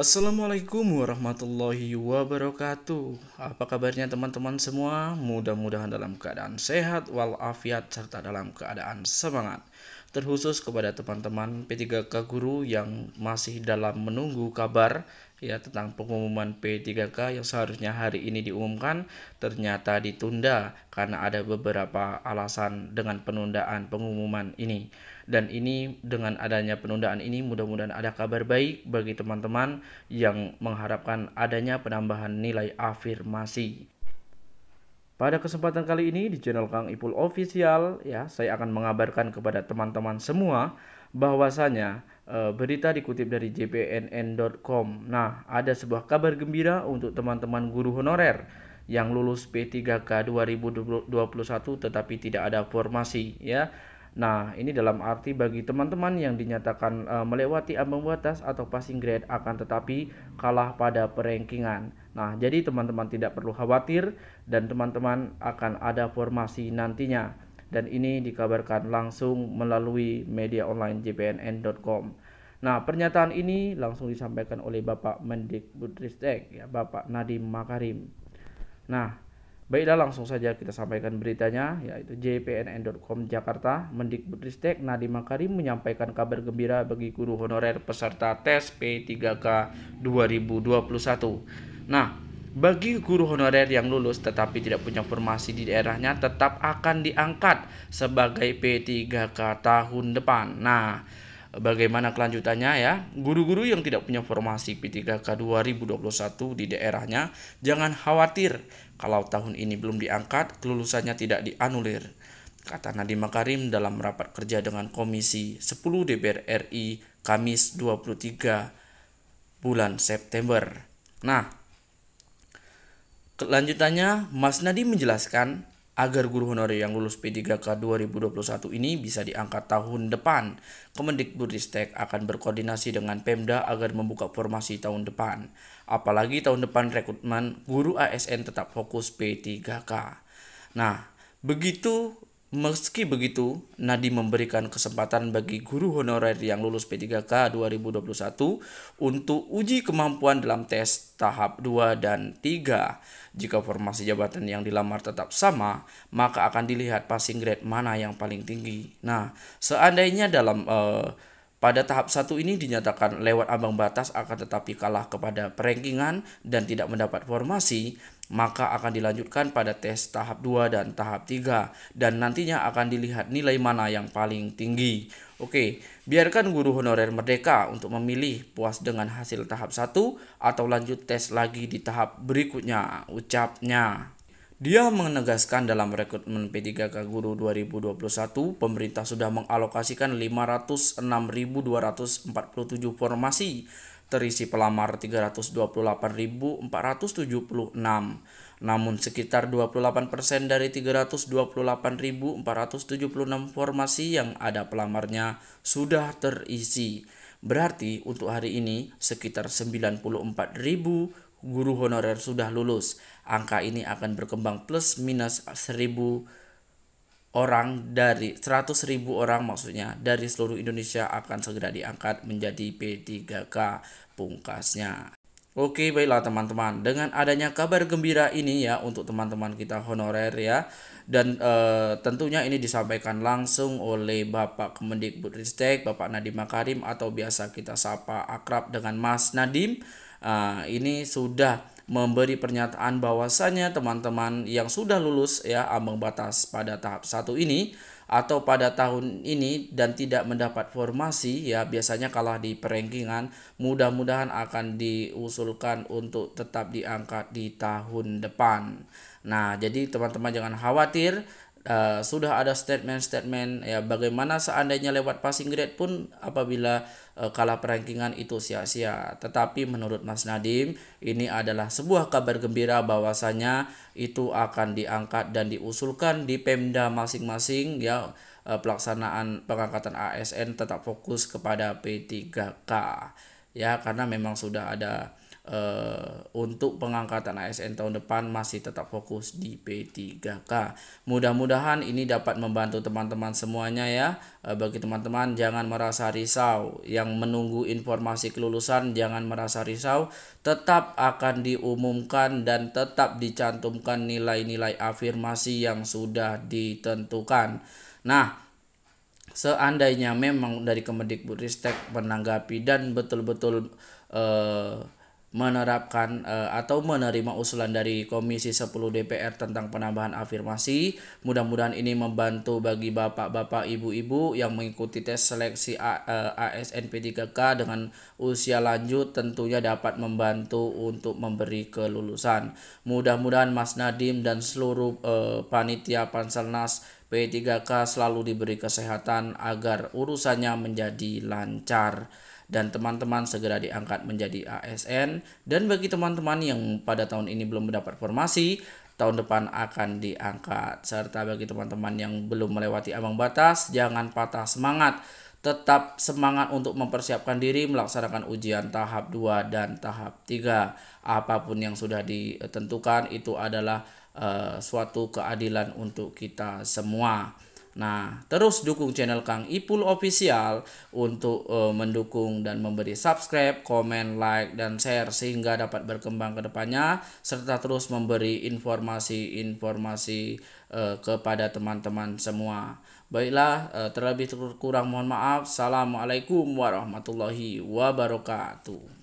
Assalamualaikum warahmatullahi wabarakatuh. Apa kabarnya teman-teman semua? Mudah-mudahan dalam keadaan sehat walafiat serta dalam keadaan semangat terkhusus kepada teman-teman P3K guru yang masih dalam menunggu kabar ya tentang pengumuman P3K yang seharusnya hari ini diumumkan ternyata ditunda karena ada beberapa alasan dengan penundaan pengumuman ini. Dan ini dengan adanya penundaan ini mudah-mudahan ada kabar baik bagi teman-teman yang mengharapkan adanya penambahan nilai afirmasi. Pada kesempatan kali ini di channel Kang Ipul Official ya, saya akan mengabarkan kepada teman-teman semua bahwasanya e, berita dikutip dari jpnn.com. Nah, ada sebuah kabar gembira untuk teman-teman guru honorer yang lulus P3K 2021 tetapi tidak ada formasi ya. Nah, ini dalam arti bagi teman-teman yang dinyatakan e, melewati ambang batas atau passing grade akan tetapi kalah pada perengkingan. Nah, jadi teman-teman tidak perlu khawatir dan teman-teman akan ada formasi nantinya. Dan ini dikabarkan langsung melalui media online jpnn.com. Nah, pernyataan ini langsung disampaikan oleh Bapak Mendikbudristek, ya, Bapak Nadiem Makarim. Nah, Baiklah langsung saja kita sampaikan beritanya yaitu jpnn.com Jakarta Mendikbudristek Nadiem Makarim menyampaikan kabar gembira bagi guru honorer peserta tes P3K 2021. Nah, bagi guru honorer yang lulus tetapi tidak punya formasi di daerahnya tetap akan diangkat sebagai P3K tahun depan. Nah, bagaimana kelanjutannya ya? Guru-guru yang tidak punya formasi P3K 2021 di daerahnya jangan khawatir kalau tahun ini belum diangkat, kelulusannya tidak dianulir. Kata Nadiem Makarim dalam rapat kerja dengan Komisi 10 DPR RI Kamis 23 bulan September. Nah, Kelanjutannya, Mas Nadi menjelaskan agar guru honorer yang lulus P3K 2021 ini bisa diangkat tahun depan. Kemendikbudristek akan berkoordinasi dengan Pemda agar membuka formasi tahun depan. Apalagi tahun depan rekrutmen guru ASN tetap fokus P3K. Nah, begitu Meski begitu, Nadi memberikan kesempatan bagi guru honorer yang lulus P3K 2021 untuk uji kemampuan dalam tes tahap 2 dan 3. Jika formasi jabatan yang dilamar tetap sama, maka akan dilihat passing grade mana yang paling tinggi. Nah, seandainya dalam uh, pada tahap 1 ini dinyatakan lewat ambang batas akan tetapi kalah kepada perankingan dan tidak mendapat formasi, maka akan dilanjutkan pada tes tahap 2 dan tahap 3 dan nantinya akan dilihat nilai mana yang paling tinggi. Oke, biarkan guru honorer merdeka untuk memilih puas dengan hasil tahap 1 atau lanjut tes lagi di tahap berikutnya, ucapnya. Dia menegaskan dalam rekrutmen P3K Guru 2021, pemerintah sudah mengalokasikan 506.247 formasi terisi pelamar 328.476. Namun sekitar 28% dari 328.476 formasi yang ada pelamarnya sudah terisi. Berarti untuk hari ini sekitar 94.000 guru honorer sudah lulus. Angka ini akan berkembang plus minus 1.000 orang dari 100 ribu orang maksudnya dari seluruh Indonesia akan segera diangkat menjadi P3K pungkasnya. Oke baiklah teman-teman dengan adanya kabar gembira ini ya untuk teman-teman kita honorer ya dan e, tentunya ini disampaikan langsung oleh Bapak Kemendikbudristek Bapak Nadiem Makarim atau biasa kita sapa akrab dengan Mas Nadiem uh, ini sudah memberi pernyataan bahwasanya teman-teman yang sudah lulus ya ambang batas pada tahap satu ini atau pada tahun ini dan tidak mendapat formasi ya biasanya kalah di perengkingan mudah-mudahan akan diusulkan untuk tetap diangkat di tahun depan. Nah, jadi teman-teman jangan khawatir uh, sudah ada statement-statement ya bagaimana seandainya lewat passing grade pun apabila uh, kalah perankingan itu sia-sia. Tetapi menurut Mas Nadim ini adalah sebuah kabar gembira bahwasanya itu akan diangkat dan diusulkan di Pemda masing-masing ya eh, pelaksanaan pengangkatan ASN tetap fokus kepada P3K ya karena memang sudah ada Uh, untuk pengangkatan ASN tahun depan masih tetap fokus di P3K. Mudah-mudahan ini dapat membantu teman-teman semuanya ya. Uh, bagi teman-teman jangan merasa risau, yang menunggu informasi kelulusan jangan merasa risau, tetap akan diumumkan dan tetap dicantumkan nilai-nilai afirmasi yang sudah ditentukan. Nah, seandainya memang dari Kemendikbudristek menanggapi dan betul-betul eh, menerapkan uh, atau menerima usulan dari Komisi 10 DPR tentang penambahan afirmasi. Mudah-mudahan ini membantu bagi bapak-bapak, ibu-ibu yang mengikuti tes seleksi A, uh, eh, ASN P3K dengan usia lanjut tentunya dapat membantu untuk memberi kelulusan. Mudah-mudahan Mas Nadim dan seluruh uh, panitia Panselnas P3K selalu diberi kesehatan agar urusannya menjadi lancar dan teman-teman segera diangkat menjadi ASN dan bagi teman-teman yang pada tahun ini belum mendapat formasi tahun depan akan diangkat serta bagi teman-teman yang belum melewati ambang batas jangan patah semangat tetap semangat untuk mempersiapkan diri melaksanakan ujian tahap 2 dan tahap 3 apapun yang sudah ditentukan itu adalah uh, suatu keadilan untuk kita semua Nah, terus dukung channel Kang Ipul Official untuk uh, mendukung dan memberi subscribe, komen, like, dan share sehingga dapat berkembang ke depannya serta terus memberi informasi-informasi uh, kepada teman-teman semua. Baiklah, uh, terlebih kurang mohon maaf. Assalamualaikum warahmatullahi wabarakatuh.